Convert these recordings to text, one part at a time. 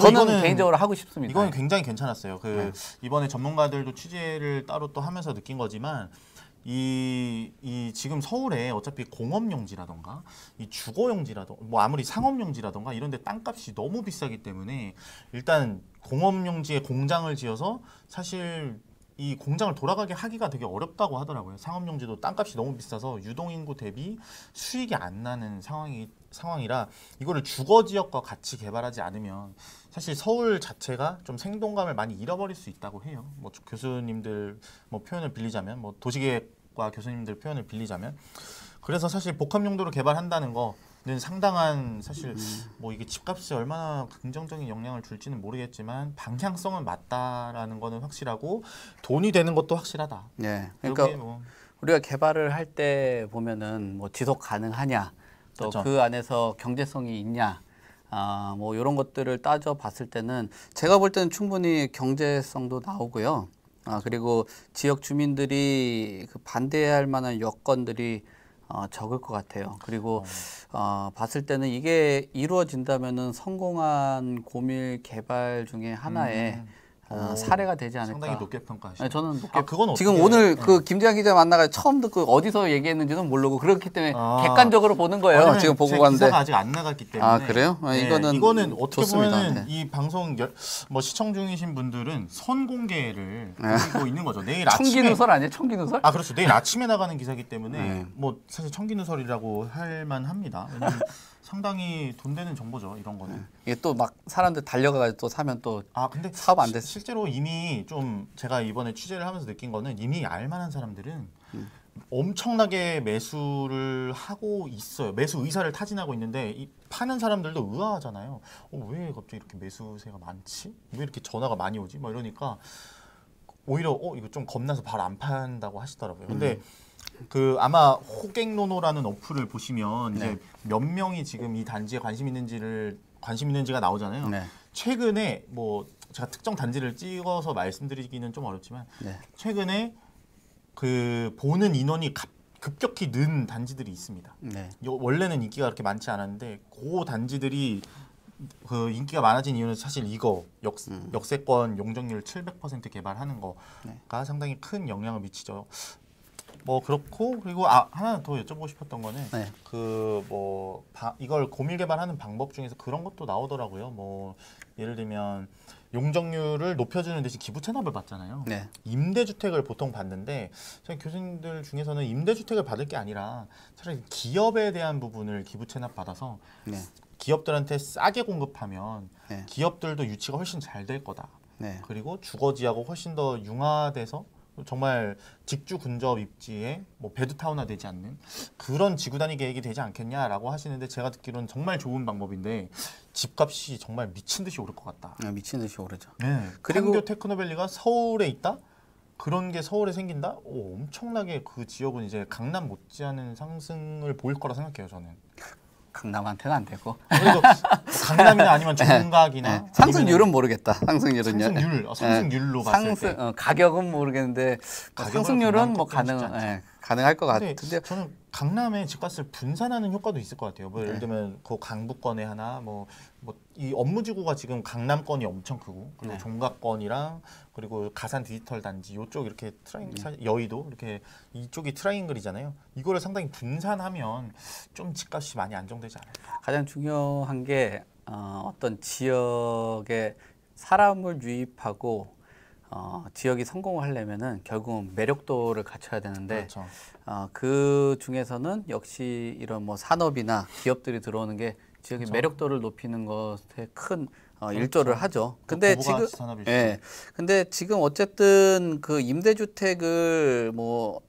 저도 는 개인적으로 하고 싶습니다. 이건 네. 굉장히 괜찮았어요. 그 네. 이번에 전문가들도 취재를 따로 또 하면서 느낀 거지만 이, 이 지금 서울에 어차피 공업용지라던가 이 주거용지라던가 뭐 아무리 상업용지라던가 이런 데 땅값이 너무 비싸기 때문에 일단 공업용지에 공장을 지어서 사실 이 공장을 돌아가게 하기가 되게 어렵다고 하더라고요. 상업용지도 땅값이 너무 비싸서 유동인구 대비 수익이 안 나는 상황이, 상황이라 이거를 주거지역과 같이 개발하지 않으면 사실 서울 자체가 좀 생동감을 많이 잃어버릴 수 있다고 해요. 뭐 교수님들 뭐 표현을 빌리자면 뭐도시계과 교수님들 표현을 빌리자면 그래서 사실 복합 용도로 개발한다는 거는 상당한 사실 음. 뭐 이게 집값이 얼마나 긍정적인 영향을 줄지는 모르겠지만 방향성은 맞다라는 거는 확실하고 돈이 되는 것도 확실하다. 네. 그러니까 뭐. 우리가 개발을 할 때 보면은 뭐 지속 가능하냐 또그 그렇죠. 안에서 경제성이 있냐 아, 뭐 이런 것들을 따져 봤을 때는 제가 볼 때는 충분히 경제성도 나오고요. 아, 그리고 지역 주민들이 그 반대할 만한 여건들이 어, 적을 것 같아요. 그리고 어, 어 봤을 때는 이게 이루어진다면 성공한 고밀 개발 중에 하나의 음. 음. 어, 어, 사례가 되지 않을까. 상당히 높게 평가하시죠. 네, 저는 높게 아, 그건 지금 오늘 그 네. 그 김재환 기자 만나가 처음 듣고 어디서 얘기했는지는 모르고 그렇기 때문에 아. 객관적으로 보는 거예요. 지금 보고 갔는데 아직 안 나갔기 때문에 아 그래요? 아, 이거는 네, 이거는 어떻게 좋습니다. 보면은 네. 이 방송 여, 뭐 시청 중이신 분들은 선공개를 보고 네. 있는 거죠. 내일 아침에 청기누설 아니에요? 청기누설? 아 그렇죠. 내일 아침에 나가는 기사기 때문에 네. 뭐 사실 청기누설이라고 할 만합니다. 상당히 돈 되는 정보죠 이런 거는. 네. 이게 또 막 사람들 달려가가지고 또 사면 또 아 근데 사업 안 됐어. 실제로 이미 좀 제가 이번에 취재를 하면서 느낀 거는 이미 알만한 사람들은 음. 엄청나게 매수를 하고 있어요. 매수 의사를 타진하고 있는데 이, 파는 사람들도 의아하잖아요. 어, 왜 갑자기 이렇게 매수세가 많지? 왜 이렇게 전화가 많이 오지? 막 이러니까 오히려 어 이거 좀 겁나서 바로 안 판다고 하시더라고요. 근데 음. 그 아마 호객노노라는 어플을 보시면 이제 네. 몇 명이 지금 이 단지에 관심 있는지를 관심 있는지가 나오잖아요. 네. 최근에 뭐 제가 특정 단지를 찍어서 말씀드리기는 좀 어렵지만 네. 최근에 그 보는 인원이 급격히 는 단지들이 있습니다. 네. 원래는 인기가 그렇게 많지 않았는데 고그 단지들이 그 인기가 많아진 이유는 사실 이거 역, 음. 역세권 용적률 700% 개발하는 거가 네. 상당히 큰 영향을 미치죠. 뭐 그렇고 그리고 아, 하나 더 여쭤보고 싶었던 거는 네. 그뭐 이걸 고밀 개발하는 방법 중에서 그런 것도 나오더라고요. 뭐 예를 들면 용적률을 높여주는 대신 기부 채납을 받잖아요. 네. 임대주택을 보통 받는데 저희 교수님들 중에서는 임대주택을 받을 게 아니라 차라리 기업에 대한 부분을 기부 채납 받아서 네. 기업들한테 싸게 공급하면 네. 기업들도 유치가 훨씬 잘 될 거다. 네. 그리고 주거지하고 훨씬 더 융화돼서 정말 직주 근접 입지에 뭐배드타운화 되지 않는 그런 지구 단위 계획이 되지 않겠냐라고 하시는데 제가 듣기로는 정말 좋은 방법인데 집값이 정말 미친 듯이 오를 것 같다. 아, 미친 듯이 오르죠. 네. 그리고 판교 테크노밸리가 서울에 있다? 그런 게 서울에 생긴다? 오, 엄청나게 그 지역은 이제 강남 못지않은 상승을 보일 거라 생각해요, 저는. 강남한테는 안 되고. 그래도 강남이나 아니면 종각이나 네. 네. 상승률은 모르겠다. 상승률은 상승률, 예. 상승률로 네. 상승, 어, 가격은 모르겠는데 상승률은 뭐 가능. 예. 가능할 것 같은데 저는 강남에 집값을 분산하는 효과도 있을 것 같아요. 뭐 네. 예를 들면 그 강북권에 하나 뭐 뭐 이 업무지구가 지금 강남권이 엄청 크고 그리고 네. 종각권이랑 그리고 가산 디지털 단지 이쪽 이렇게 트라이 네. 여의도 이렇게 이쪽이 트라잉글이잖아요 이거를 상당히 분산하면 좀 집값이 많이 안정되지 않을까. 가장 중요한 게 어, 어떤 지역에 사람을 유입하고 어, 지역이 성공을 하려면은 결국은 매력도를 갖춰야 되는데 그렇죠. 어, 그 중에서는 역시 이런 뭐 산업이나 기업들이 들어오는 게 지역의 그렇죠. 매력도를 높이는 것에 큰 어, 그렇죠. 일조를 하죠. 근데 지금 예. 근데 지금 어쨌든 그 임대주택을 뭐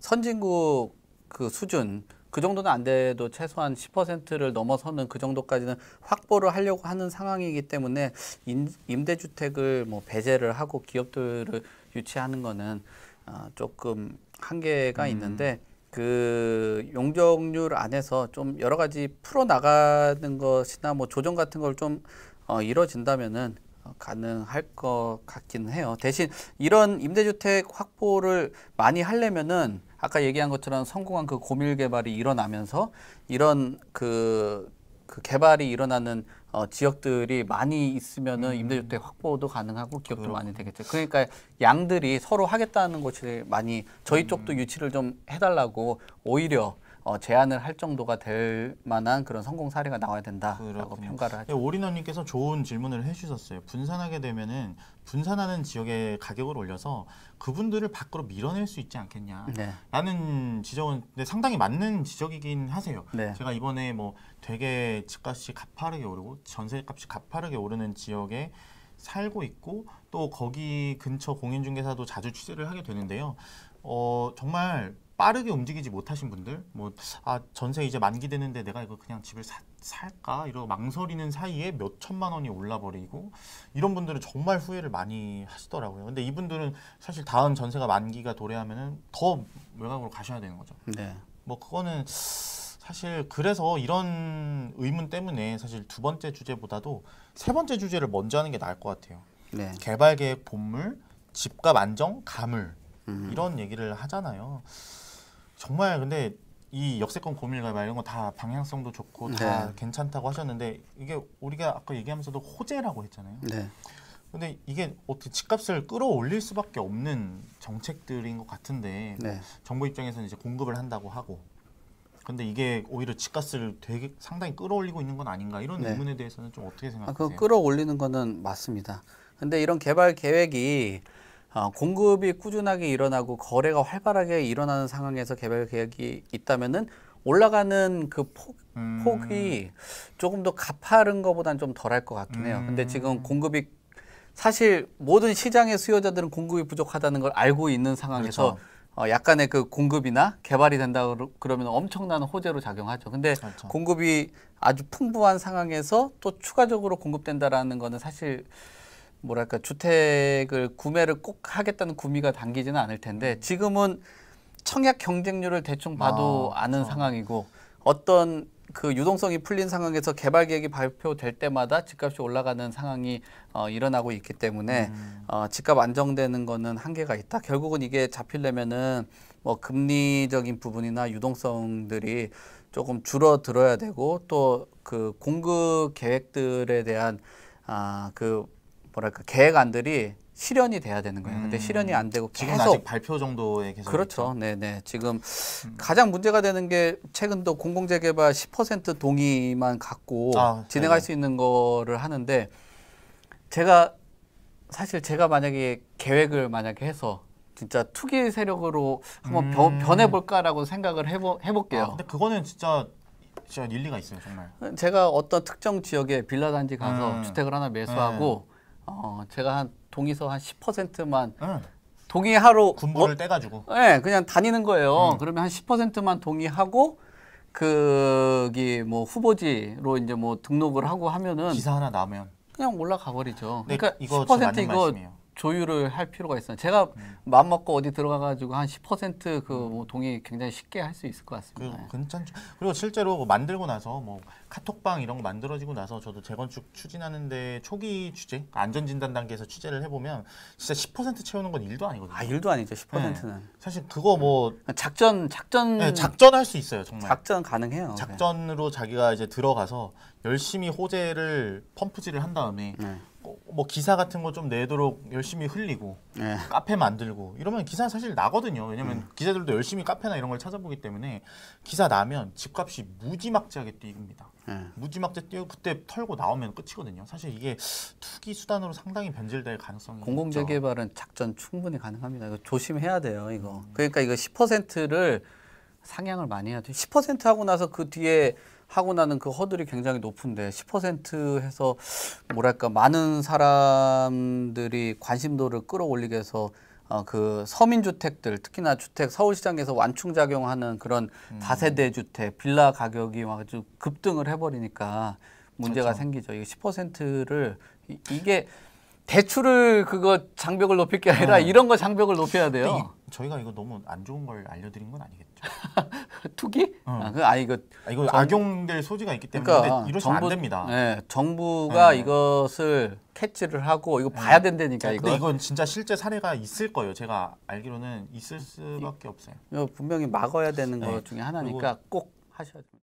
선진국 그 수준 그 정도는 안 돼도 최소한 10%를 넘어서는 그 정도까지는 확보를 하려고 하는 상황이기 때문에 임, 임대주택을 뭐 배제를 하고 기업들을 유치하는 거는 어, 조금 한계가 음. 있는데 그 용적률 안에서 좀 여러 가지 풀어 나가는 것이나 뭐 조정 같은 걸 좀 어, 이뤄진다면은 가능할 것 같기는 해요. 대신 이런 임대주택 확보를 많이 하려면은 아까 얘기한 것처럼 성공한 그 고밀 개발이 일어나면서 이런 그, 그 개발이 일어나는 어, 지역들이 많이 있으면은 음. 임대주택 확보도 가능하고 기업도 많이 되겠죠. 그러니까 양들이 서로 하겠다는 것이 많이 저희 음. 쪽도 유치를 좀 해달라고 오히려 어, 제안을 할 정도가 될 만한 그런 성공 사례가 나와야 된다라고 그렇군요. 평가를 하죠. 예, 올인원님께서 좋은 질문을 해주셨어요. 분산하게 되면은 분산하는 지역의 가격을 올려서 그분들을 밖으로 밀어낼 수 있지 않겠냐라는 네. 지적은 상당히 맞는 지적이긴 하세요. 네. 제가 이번에 뭐 되게 집값이 가파르게 오르고 전세값이 가파르게 오르는 지역에 살고 있고 또 거기 근처 공인중개사도 자주 취재를 하게 되는데요. 어, 정말 빠르게 움직이지 못하신 분들 뭐아 전세 이제 만기 되는데 내가 이거 그냥 집을 사, 살까 이러고 망설이는 사이에 몇 천만 원이 올라버리고 이런 분들은 정말 후회를 많이 하시더라고요. 근데 이분들은 사실 다음 전세가 만기가 도래하면은 더 외곽으로 가셔야 되는 거죠. 네. 뭐 그거는 사실 그래서 이런 의문 때문에 사실 두 번째 주제보다도 세 번째 주제를 먼저 하는 게 나을 것 같아요. 네. 개발 계획 본물, 집값 안정, 가물 음. 이런 얘기를 하잖아요. 정말 근데 이 역세권 고밀가발 이런 거 다 방향성도 좋고 다 네. 괜찮다고 하셨는데 이게 우리가 아까 얘기하면서도 호재라고 했잖아요. 네. 근데 이게 어떻게 집값을 끌어올릴 수밖에 없는 정책들인 것 같은데 네. 정부 입장에서는 이제 공급을 한다고 하고 근데 이게 오히려 집값을 되게 상당히 끌어올리고 있는 건 아닌가 이런 네. 의문에 대해서는 좀 어떻게 아, 생각하세요? 아, 그 끌어올리는 거는 맞습니다. 근데 이런 개발 계획이 어, 공급이 꾸준하게 일어나고 거래가 활발하게 일어나는 상황에서 개발 계획이 있다면은 올라가는 그 폭, 음. 폭이 조금 더 가파른 것보다는 좀 덜할 것 같긴 해요. 음. 근데 지금 공급이 사실 모든 시장의 수요자들은 공급이 부족하다는 걸 알고 있는 상황에서 그렇죠. 어, 약간의 그 공급이나 개발이 된다 그러면 엄청난 호재로 작용하죠. 근데 그렇죠. 공급이 아주 풍부한 상황에서 또 추가적으로 공급된다라는 거는 사실 뭐랄까 주택을 구매를 꼭 하겠다는 구미가 당기지는 않을 텐데 지금은 청약 경쟁률을 대충 봐도 아, 는 그렇죠. 상황이고 어떤 그 유동성이 풀린 상황에서 개발 계획이 발표될 때마다 집값이 올라가는 상황이 어, 일어나고 있기 때문에 음. 어, 집값 안정되는 거는 한계가 있다. 결국은 이게 잡히려면은 뭐 금리적인 부분이나 유동성들이 조금 줄어들어야 되고 또 그 공급 계획들에 대한 아그 뭐랄까 계획안들이 실현이 돼야 되는 거예요. 근데 음. 실현이 안 되고 계속 아직 발표 정도에 계속 그렇죠. 네, 네. 지금 음. 가장 문제가 되는 게 최근도 공공재개발 10% 동의만 갖고 아, 진행할 네. 수 있는 거를 하는데 제가 사실 제가 만약에 계획을 만약에 해서 진짜 투기 세력으로 한번 음. 변해 볼까라고 생각을 해보, 해볼게요. 아, 근데 그거는 진짜 진짜 일리가 있어요, 정말. 제가 어떤 특정 지역에 빌라 단지 가서 음. 주택을 하나 매수하고 네. 어, 제가 한 동의서 한 10%만 응. 동의하러 군부를 어, 떼가지고. 네, 그냥 다니는 거예요. 응. 음. 그러면 한 10%만 동의하고 그기 뭐 후보지로 이제 뭐 등록을 하고 하면은 기사 하나 나면 그냥 올라가 버리죠. 네, 그러니까 이거 10% 이거 말씀이에요. 조율을 할 필요가 있어요. 제가 마음 먹고 어디 들어가 가지고 한 10%그뭐 음. 동의 굉장히 쉽게 할 수 있을 것 같습니다. 그, 네. 괜찮죠. 그리고 실제로 뭐 만들고 나서 뭐 카톡방 이런 거 만들어지고 나서 저도 재건축 추진하는데 초기 취재, 그 안전 진단 단계에서 취재를 해 보면 진짜 10% 채우는 건 일도 아니거든요. 아, 일도 아니죠. 10%는. 네. 사실 그거 뭐 그러니까 작전 작전 네, 작전할 수 있어요, 정말. 작전 가능해요. 작전으로 자기가 이제 들어가서 열심히 호재를 펌프질을 한 다음에 네. 뭐 기사 같은 거 좀 내도록 열심히 흘리고 네. 카페 만들고 이러면 기사 사실 나거든요. 왜냐면 음. 기자들도 열심히 카페나 이런 걸 찾아보기 때문에 기사 나면 집값이 무지막지하게 뛰입니다. 네. 무지막지 뛰고 그때 털고 나오면 끝이거든요. 사실 이게 투기 수단으로 상당히 변질될 가능성이 공공재개발은 작전 충분히 가능합니다. 이거 조심해야 돼요. 이거 음. 그러니까 이거 10%를 상향을 많이 해야 돼. 10% 하고 나서 그 뒤에 하고 나는 그 허들이 굉장히 높은데 10% 해서 뭐랄까 많은 사람들이 관심도를 끌어올리게 해서 어, 그 서민주택들 특히나 주택 서울시장에서 완충작용하는 그런 음. 다세대 주택 빌라 가격이 막 아주 급등을 해버리니까 문제가 그렇죠. 생기죠. 이게 10%를 이, 이게 대출을 그거 장벽을 높일 게 아니라 네. 이런 거 장벽을 높여야 돼요. 이, 저희가 이거 너무 안 좋은 걸 알려드린 건 아니겠죠? 투기? 어. 아, 그, 아 이거 그 아, 이거 정, 악용될 소지가 있기 때문에 그러니까, 이러시면 정부, 안 됩니다. 네, 정부가 네. 이것을 캐치를 하고 이거 네. 봐야 된다니까 이거. 근데 이건 진짜 실제 사례가 있을 거예요. 제가 알기로는 있을 수밖에 없어요. 분명히 막아야 되는 것 네. 중에 하나니까 꼭 하셔야 돼요.